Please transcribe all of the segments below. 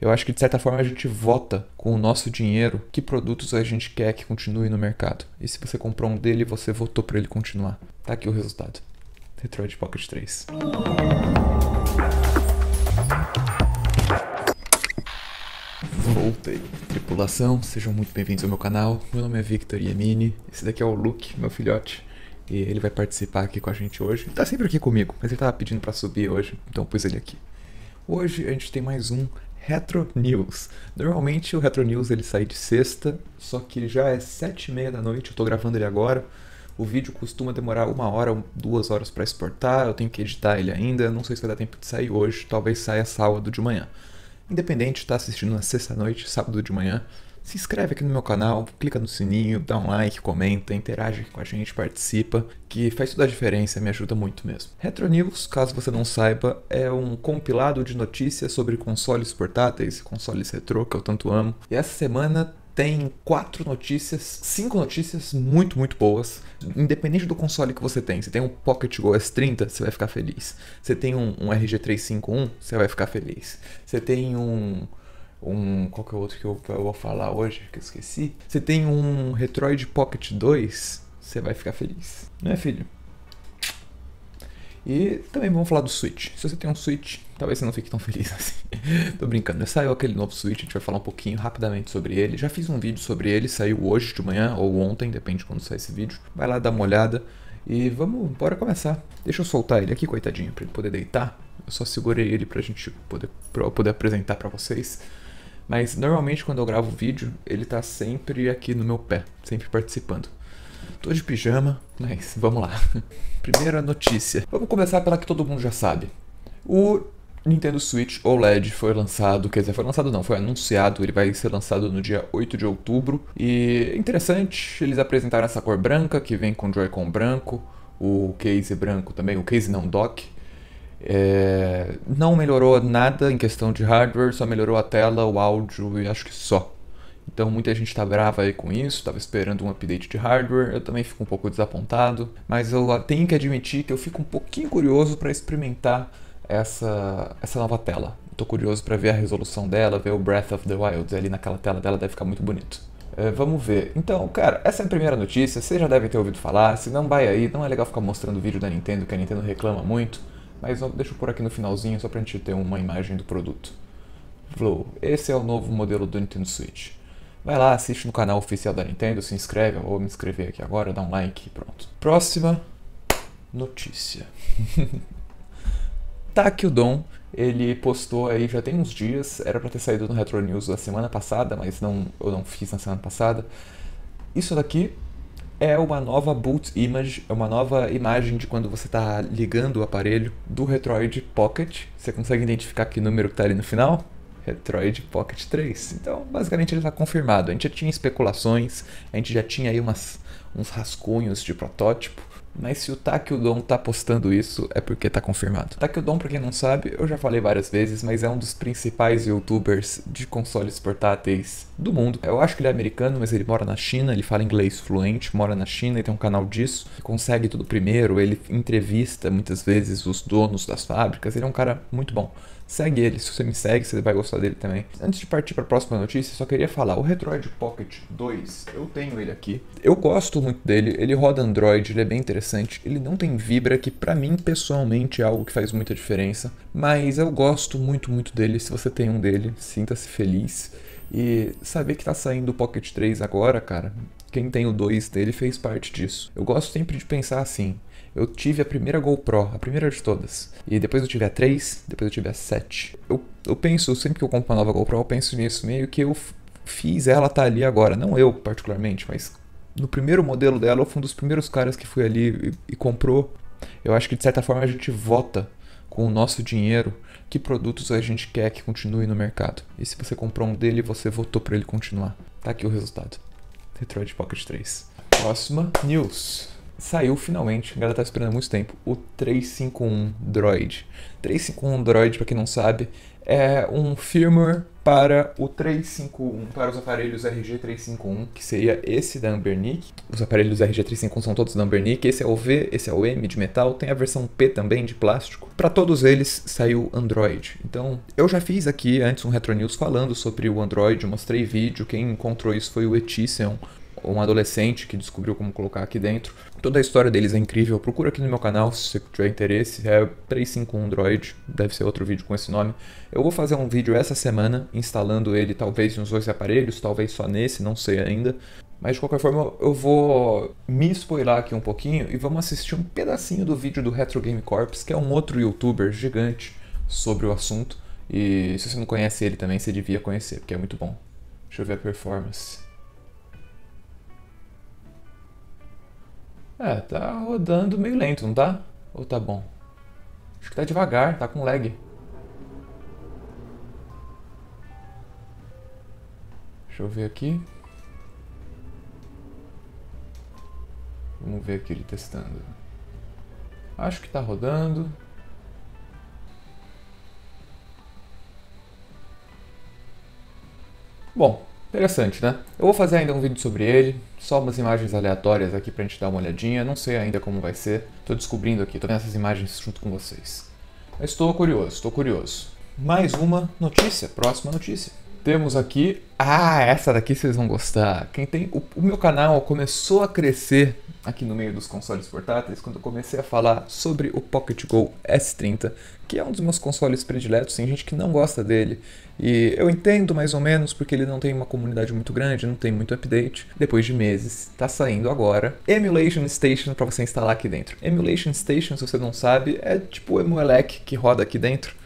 eu acho que de certa forma a gente vota com o nosso dinheiro que produtos a gente quer que continue no mercado. E se você comprou um dele, você votou para ele continuar. Tá aqui o resultado. Retroid Pocket 3. Voltei. Tripulação, sejam muito bem-vindos ao meu canal. Meu nome é Victor Yemini. Esse daqui é o Luke, meu filhote. E ele vai participar aqui com a gente hoje. Ele tá sempre aqui comigo, mas ele tava pedindo para subir hoje, então pus ele aqui. Hoje a gente tem mais um Retro News. Normalmente o Retro News ele sai de sexta, só que já é sete e meia da noite, eu tô gravando ele agora. O vídeo costuma demorar uma hora, duas horas para exportar, eu tenho que editar ele ainda, não sei se vai dar tempo de sair hoje, talvez saia sábado de manhã. Independente, tá assistindo na sexta-noite, sábado de manhã, se inscreve aqui no meu canal, clica no sininho, dá um like, comenta, interage com a gente, participa, que faz toda a diferença, me ajuda muito mesmo. Retro News, caso você não saiba, é um compilado de notícias sobre consoles portáteis, consoles retrô que eu tanto amo. E essa semana tem quatro notícias, cinco notícias muito, muito boas. Independente do console que você tem, se tem um Pocket Go S30, você vai ficar feliz. Você tem um, um RG351, você vai ficar feliz. Você tem um um. Qual que é o outro que eu, eu vou falar hoje que eu esqueci? Você tem um Retroid Pocket 2, você vai ficar feliz, né, filho? E também vamos falar do Switch. Se você tem um Switch, talvez você não fique tão feliz assim. Tô brincando. Saiu aquele novo Switch, a gente vai falar um pouquinho rapidamente sobre ele. Já fiz um vídeo sobre ele, saiu hoje de manhã ou ontem, depende de quando sai esse vídeo. Vai lá dar uma olhada e vamos, bora começar. Deixa eu soltar ele aqui, coitadinho, pra ele poder deitar. Eu só segurei ele pra gente poder, pra poder apresentar para vocês. Mas normalmente quando eu gravo vídeo, ele tá sempre aqui no meu pé, sempre participando. Tô de pijama, mas vamos lá. Primeira notícia. Vamos começar pela que todo mundo já sabe. O Nintendo Switch OLED foi lançado, quer dizer, foi lançado não, foi anunciado, ele vai ser lançado no dia 8 de outubro. E é interessante, eles apresentaram essa cor branca que vem com o Joy-Con branco, o case branco também, o case não dock, é, não melhorou nada em questão de hardware, só melhorou a tela, o áudio e acho que só. Então muita gente está brava aí com isso, estava esperando um update de hardware, eu também fico um pouco desapontado, mas eu tenho que admitir que eu fico um pouquinho curioso para experimentar essa, essa nova tela. Estou curioso para ver a resolução dela, ver o Breath of the Wild ali naquela tela dela, deve ficar muito bonito. É, vamos ver. Então, cara, essa é a primeira notícia, você já deve ter ouvido falar, se não vai aí, não é legal ficar mostrando vídeo da Nintendo, que a Nintendo reclama muito mas deixa eu pôr aqui no finalzinho só pra gente ter uma imagem do produto. Flow, esse é o novo modelo do Nintendo Switch. Vai lá, assiste no canal oficial da Nintendo, se inscreve, ou me inscrever aqui agora, dá um like e pronto. Próxima notícia. Takyudon, ele postou aí já tem uns dias, era para ter saído no Retro News da semana passada, mas não, eu não fiz na semana passada. Isso daqui é uma nova boot image, é uma nova imagem de quando você está ligando o aparelho do Retroid Pocket. Você consegue identificar que número está ali no final? Retroid Pocket 3. Então, basicamente ele está confirmado. A gente já tinha especulações, a gente já tinha aí umas, uns rascunhos de protótipo, mas se o Takyudon tá postando isso, é porque tá confirmado. Takyudon, pra quem não sabe, eu já falei várias vezes, mas é um dos principais youtubers de consoles portáteis do mundo. Eu acho que ele é americano, mas ele mora na China, ele fala inglês fluente, mora na China e tem um canal disso. consegue tudo primeiro, ele entrevista muitas vezes os donos das fábricas, ele é um cara muito bom. Segue ele, se você me segue, você vai gostar dele também. Antes de partir para a próxima notícia, só queria falar, o Retroid Pocket 2, eu tenho ele aqui. Eu gosto muito dele, ele roda Android, ele é bem interessante, ele não tem vibra, que para mim pessoalmente é algo que faz muita diferença, mas eu gosto muito, muito dele. Se você tem um dele, sinta-se feliz. E saber que tá saindo o Pocket 3 agora, cara, quem tem o 2 dele fez parte disso. Eu gosto sempre de pensar assim: eu tive a primeira GoPro, a primeira de todas. E depois eu tive a 3, depois eu tive a 7. Eu, eu penso, sempre que eu compro uma nova GoPro, eu penso nisso, meio que eu fiz ela tá ali agora. Não eu, particularmente, mas no primeiro modelo dela, eu fui um dos primeiros caras que foi ali e, e comprou. Eu acho que de certa forma a gente vota com o nosso dinheiro que produtos a gente quer que continue no mercado. E se você comprou um dele, você votou para ele continuar. Tá aqui o resultado. Detroit Pocket 3. Próxima news saiu finalmente, a galera tá esperando há muito tempo, o 351 Droid. 351 Droid, para quem não sabe, é um firmware para o 351, para os aparelhos RG351, que seria esse da Ambernic. Os aparelhos RG351 são todos da Ambernic, esse é o V, esse é o M de metal, tem a versão P também de plástico. Para todos eles saiu Android. Então, eu já fiz aqui antes um Retro News falando sobre o Android, mostrei vídeo, quem encontrou isso foi o Etisson um adolescente que descobriu como colocar aqui dentro. Toda a história deles é incrível. Procura aqui no meu canal se você tiver interesse. É 351 Android deve ser outro vídeo com esse nome. Eu vou fazer um vídeo essa semana instalando ele, talvez nos dois aparelhos, talvez só nesse, não sei ainda. Mas de qualquer forma, eu vou me spoiler aqui um pouquinho e vamos assistir um pedacinho do vídeo do Retro Game Corps, que é um outro youtuber gigante sobre o assunto. E se você não conhece ele também, você devia conhecer, porque é muito bom. Deixa eu ver a performance. É, tá rodando meio lento, não tá? Ou tá bom? Acho que tá devagar, tá com lag. Deixa eu ver aqui. Vamos ver aqui ele testando. Acho que tá rodando. Bom, Interessante, né? Eu vou fazer ainda um vídeo sobre ele, só umas imagens aleatórias aqui pra gente dar uma olhadinha, não sei ainda como vai ser, tô descobrindo aqui, tô vendo essas imagens junto com vocês. Mas estou curioso, estou curioso. Mais uma notícia, próxima notícia. Temos aqui. Ah, essa daqui vocês vão gostar. Quem tem. O, o, meu canal começou a crescer aqui no meio dos consoles portáteis quando eu comecei a falar sobre o Pocket Go S30, que é um dos meus consoles prediletos. Tem gente que não gosta dele. E eu entendo mais ou menos porque ele não tem uma comunidade muito grande, não tem muito update. Depois de meses, tá saindo agora. Emulation Station para você instalar aqui dentro. Emulation Station, se você não sabe, é tipo o Emuelec que roda aqui dentro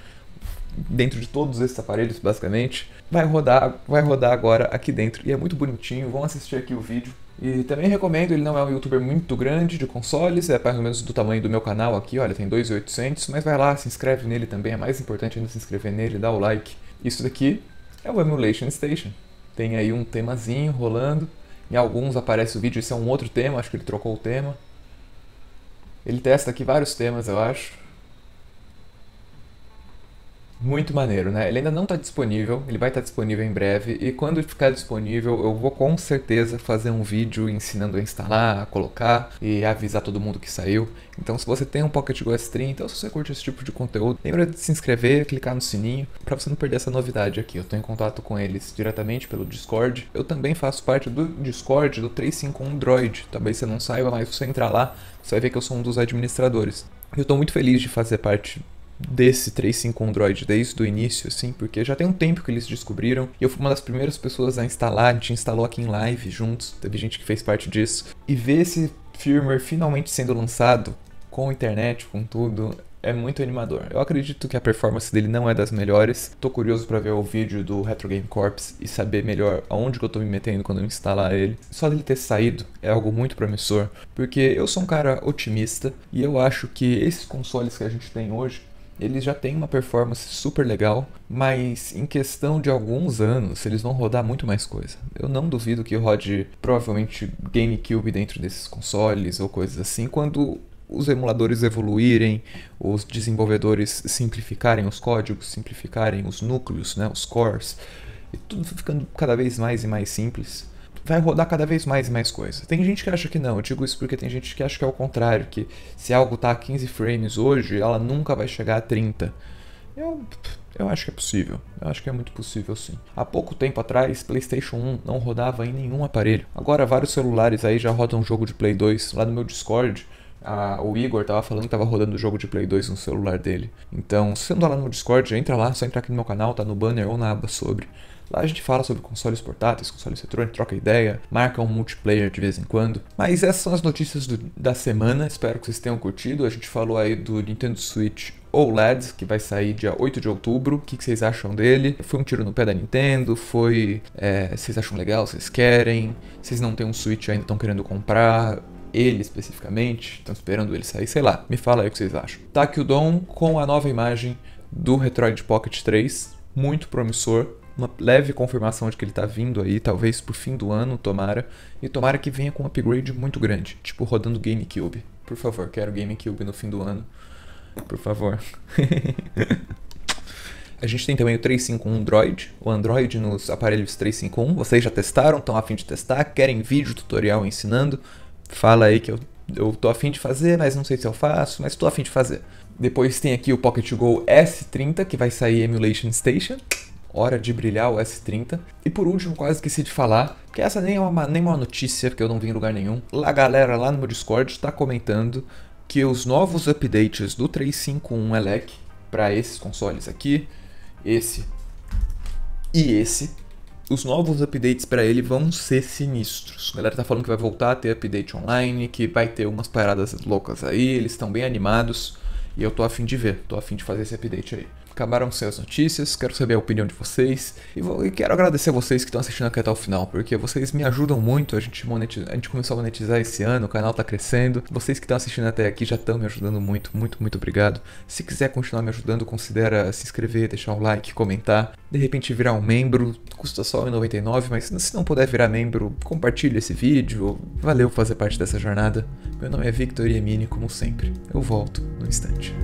dentro de todos esses aparelhos, basicamente. Vai rodar, vai rodar agora aqui dentro e é muito bonitinho. Vão assistir aqui o vídeo. E também recomendo, ele não é um youtuber muito grande de consoles, é mais ou menos do tamanho do meu canal aqui, olha, tem 2.800, mas vai lá, se inscreve nele também, é mais importante ainda se inscrever nele, dá o like. Isso daqui é o Emulation Station. Tem aí um temazinho rolando, em alguns aparece o vídeo, esse é um outro tema, acho que ele trocou o tema. Ele testa aqui vários temas, eu acho. Muito maneiro, né? Ele ainda não está disponível, ele vai estar tá disponível em breve. E quando ficar disponível, eu vou com certeza fazer um vídeo ensinando a instalar, a colocar e avisar todo mundo que saiu. Então, se você tem um Pocket s 30 ou então se você curte esse tipo de conteúdo, lembra de se inscrever, clicar no sininho para você não perder essa novidade aqui. Eu estou em contato com eles diretamente pelo Discord. Eu também faço parte do Discord do 351 Android. Talvez você não saiba, mas se você entrar lá, você vai ver que eu sou um dos administradores. Eu estou muito feliz de fazer parte desse 351 Android desde o início, assim, porque já tem um tempo que eles descobriram e eu fui uma das primeiras pessoas a instalar. A gente instalou aqui em live juntos, teve gente que fez parte disso. E ver esse firmware finalmente sendo lançado com internet, com tudo, é muito animador. Eu acredito que a performance dele não é das melhores. Tô curioso para ver o vídeo do Retro Game Corps e saber melhor aonde que eu tô me metendo quando eu instalar ele. Só dele ter saído é algo muito promissor, porque eu sou um cara otimista e eu acho que esses consoles que a gente tem hoje eles já têm uma performance super legal, mas em questão de alguns anos eles vão rodar muito mais coisa. Eu não duvido que rode provavelmente GameCube dentro desses consoles ou coisas assim, quando os emuladores evoluírem, os desenvolvedores simplificarem os códigos, simplificarem os núcleos, né, os cores, e tudo ficando cada vez mais e mais simples vai rodar cada vez mais e mais coisas. Tem gente que acha que não, eu digo isso porque tem gente que acha que é o contrário, que se algo tá a 15 frames hoje, ela nunca vai chegar a 30. Eu, eu acho que é possível. Eu acho que é muito possível sim. Há pouco tempo atrás, PlayStation 1 não rodava em nenhum aparelho. Agora vários celulares aí já rodam jogo de Play 2. Lá no meu Discord, a, o Igor tava falando que tava rodando o jogo de Play 2 no celular dele. Então, se você não tá lá no Discord, entra lá, só entrar aqui no meu canal, tá no banner ou na aba sobre. Lá a gente fala sobre consoles portáteis, consoles eletrônicos, troca ideia, marca um multiplayer de vez em quando. Mas essas são as notícias do, da semana, espero que vocês tenham curtido. A gente falou aí do Nintendo Switch OLED, que vai sair dia 8 de outubro. O que, que, vocês acham dele? Foi um tiro no pé da Nintendo? Foi. É, vocês acham legal? Vocês querem? Vocês não têm um Switch ainda, estão querendo comprar? ele especificamente, estão esperando ele sair, sei lá, me fala aí o que vocês acham. Tá aqui o Dom com a nova imagem do Retroid Pocket 3, muito promissor, uma leve confirmação de que ele tá vindo aí, talvez pro fim do ano, tomara. E tomara que venha com um upgrade muito grande, tipo rodando GameCube. Por favor, quero GameCube no fim do ano. Por favor. A gente tem também o 351 Android, o Android nos aparelhos 351. Vocês já testaram? Estão a fim de testar? Querem vídeo tutorial ensinando? Fala aí que eu, eu tô a fim de fazer, mas não sei se eu faço, mas tô a fim de fazer. Depois tem aqui o Pocket Go S30, que vai sair Emulation Station. Hora de brilhar o S30. E por último, quase esqueci de falar, que essa nem é uma, nem uma notícia, porque eu não vi em lugar nenhum. A galera lá no meu Discord está comentando que os novos updates do 351 Elec para esses consoles aqui, esse e esse, os novos updates para ele vão ser sinistros. A galera tá falando que vai voltar a ter update online, que vai ter umas paradas loucas aí, eles estão bem animados e eu tô afim de ver, tô afim de fazer esse update aí acabaram sem as notícias, quero saber a opinião de vocês e, vou, e quero agradecer a vocês que estão assistindo aqui até o final, porque vocês me ajudam muito, a gente, monetiza, a gente começou a monetizar esse ano, o canal tá crescendo, vocês que estão assistindo até aqui já estão me ajudando muito, muito, muito obrigado. Se quiser continuar me ajudando, considera se inscrever, deixar um like, comentar, de repente virar um membro, custa só R$1,99, mas se não puder virar membro, compartilhe esse vídeo, valeu fazer parte dessa jornada. Meu nome é Victor Yemini, como sempre, eu volto no instante.